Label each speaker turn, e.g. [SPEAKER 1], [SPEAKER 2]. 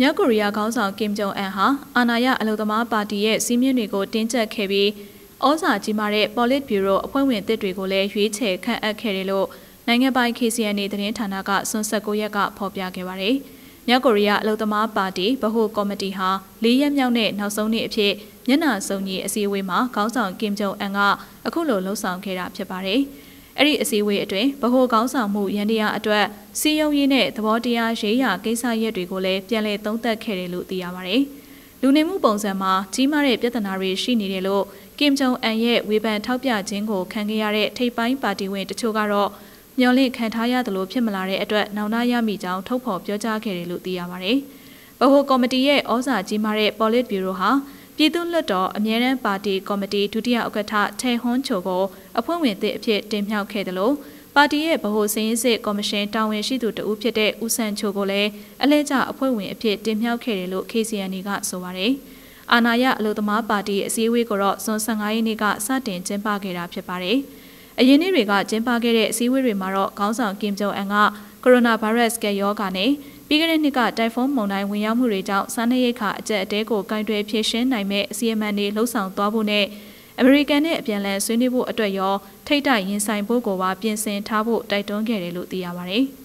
[SPEAKER 1] မြောက်ကိုရီးယားခေါင်းဆောင်ကင်ဂျုံအန်ဟာအာဏာရအလုံသမားပါတီရဲ့စည်းမျဉ်းတွေကိုတင်းကျပ်ခဲ့ပြီးဩဇာကြီးမားတဲ့ပေါ်လစ်ဗျူရိုအဖွဲ့ဝင်သစ်တွေကိုလည်းရွေးချယ်ခန့်အပ်ခဲ့တယ်လို့နိုင်ငံပိုင် KCNA သတင်းဌာနကစွန်16ရက်ကဖော်ပြခဲ့ပါတယ်။မြောက်ကိုရီးယားအလုံသမားပါတီဗဟိုကော်မတီဟာ၄ရက်မြောက်နဲ့နောက်ဆုံးနေ့အဖြစ်မျက်နှာစုံကြီးအစည်းအဝေးမှာခေါင်းဆောင်ကင်ဂျုံအန်ကအခုလိုလှုံ့ဆော်ခဲ့တာဖြစ်ပါတယ်။အဲ့ဒီအစည်းအဝေးအတွင်းဗဟိုကောင်းဆောင်မှုရန်တရားအတွက်စီယုံရေးနဲ့သဘောတရားရေးရာကိစ္စရပ်တွေကိုလည်းပြန်လည်သုံးသပ်ခဲ့တယ်လို့သိရပါဗျ။လူနေမှုပုံစံမှာကြီးမားတဲ့ပြဿနာတွေရှိနေတယ်လို့ကင်ဂျုံအန်ရဲ့ဝေဖန်ထောက်ပြခြင်းကိုခံခဲ့ရတဲ့ထိပ်ပိုင်းပါတီဝင်တချို့ကတော့မျော်လင့်ခံထားရသလိုဖြစ်မလာတဲ့အတွက်နောင်တရမိကြောင်းထုတ်ဖော်ပြောကြားခဲ့တယ်လို့သိရပါဗျ။ဗဟိုကော်မတီရဲ့ဩဇာကြီးမားတဲ့ Politburo ဟာပြည်သူ့လွှတ်တော်အမြဲတမ်းပါတီကော်မတီဒုတိယဥက္ကဋ္ဌထေဟွန်းချိုကိုအဖွဲ့ဝင်သစ်အဖြစ်တင်မြှောက်ခဲ့တယ်လို့ပါတီရဲ့ဗဟိုစည်းရေးစစ်ကော်မရှင်တာဝန်ရှိသူတဦးဖြစ်တဲ့ဦးဆန်းချိုကိုလည်းအလဲကျအဖွဲ့ဝင်အဖြစ်တင်မြှောက်ခဲ့တယ်လို့ KCNA ကဆိုပါတယ်။အာနာယအလို့သမားပါတီအစည်းအဝေးကိုတော့ဇွန်15ရက်နေ့ကစတင်ကျင်းပခဲ့တာဖြစ်ပါတယ်။အရင်နေ့တွေကကျင်းပခဲ့တဲ့အစည်းအဝေးတွေမှာတော့ခေါင်းဆောင်ကင်ဂျုံအန်ကကိုရိုနာဗိုင်းရပ်စ်ကရောဂါနဲ့ပြီးခဲ့တဲ့နှစ်ကတိုင်ဖုန်းမုန်တိုင်းဝင်ရောက်မှုတွေကြောင့်စားနပ်ရိက္ခာအကျပ်အတဲကိုကင်တွယ်ဖြည့်ရှင်းနိုင်မဲ့အစီအမံတွေလှုပ်ဆောင်သွားဖို့နဲ့အမေရိကန်နဲ့အပြန်အလှန်ဆွေးနွေးဖို့အတွက်ရောထိတ်တရင်ဆိုင်ဖို့ကိုပါပြင်ဆင်ထားဖို့တိုက်တွန်းခဲ့တယ်လို့သိရပါဗျ။